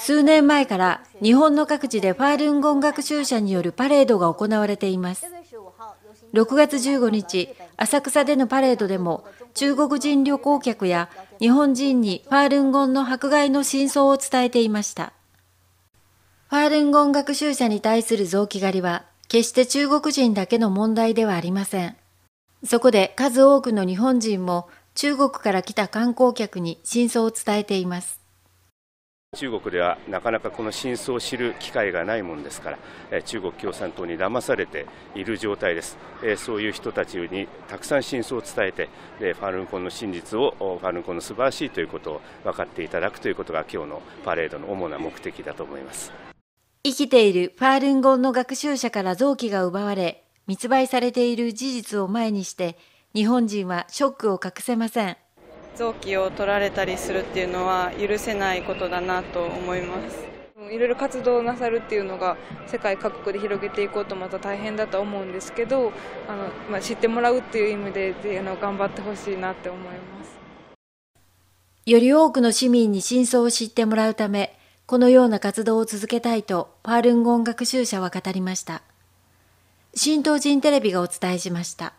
数年前から日本の各地でファールンゴン学習者によるパレードが行われています。6月15日、浅草でのパレードでも中国人旅行客や日本人にファールンゴンの迫害の真相を伝えていました。ファールンゴン学習者に対する臓器狩りは決して中国人だけの問題ではありません。そこで数多くの日本人も中国から来た観光客に真相を伝えています。中国ではなかなかこの真相を知る機会がないものですから、中国共産党に騙されている状態です、そういう人たちにたくさん真相を伝えて、ファルンコンの真実を、ファルンコンの素晴らしいということを分かっていただくということが、今日のパレードの主な目的だと思います生きているファールンコンの学習者から臓器が奪われ、密売されている事実を前にして、日本人はショックを隠せません。臓器を取られたりするっていうのは許せないことだなと思いますいろいろ活動なさるっていうのが世界各国で広げていこうとまた大変だと思うんですけどあの、まあ、知ってもらうっていう意味であの頑張ってほしいなって思いますより多くの市民に真相を知ってもらうためこのような活動を続けたいとパールンゴン学習者は語りました新東人テレビがお伝えしました